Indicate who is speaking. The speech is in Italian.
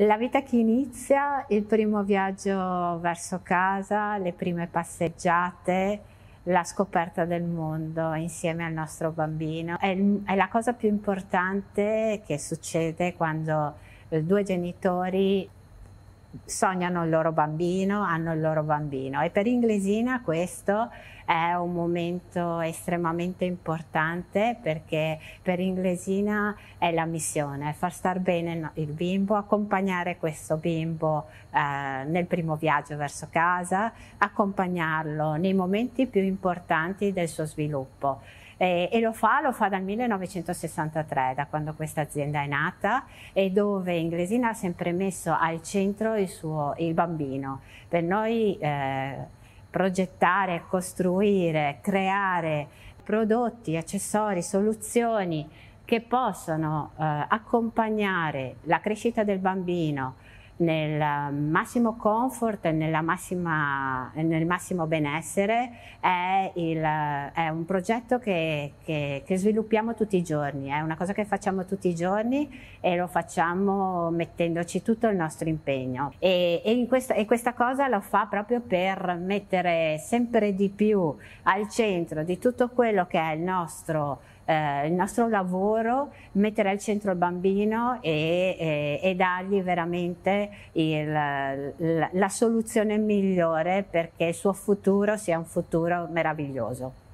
Speaker 1: La vita che inizia, il primo viaggio verso casa, le prime passeggiate, la scoperta del mondo insieme al nostro bambino. È, è la cosa più importante che succede quando eh, due genitori sognano il loro bambino, hanno il loro bambino e per Inglesina questo è un momento estremamente importante perché per Inglesina è la missione, far star bene il bimbo, accompagnare questo bimbo eh, nel primo viaggio verso casa, accompagnarlo nei momenti più importanti del suo sviluppo eh, e lo fa, lo fa dal 1963, da quando questa azienda è nata e dove Inglesina ha sempre messo al centro il, suo, il bambino. Per noi eh, progettare, costruire, creare prodotti, accessori, soluzioni che possono eh, accompagnare la crescita del bambino, nel massimo comfort e nel massimo benessere è, il, è un progetto che, che, che, sviluppiamo tutti i giorni, è una cosa che facciamo tutti i giorni e lo facciamo mettendoci tutto il nostro impegno e, e, questa, e questa cosa lo fa proprio per mettere sempre di più al centro di tutto quello che è il nostro eh, il nostro lavoro mettere al centro il bambino e, e, eh, e dargli veramente il, la, la soluzione migliore perché il suo futuro sia un futuro meraviglioso.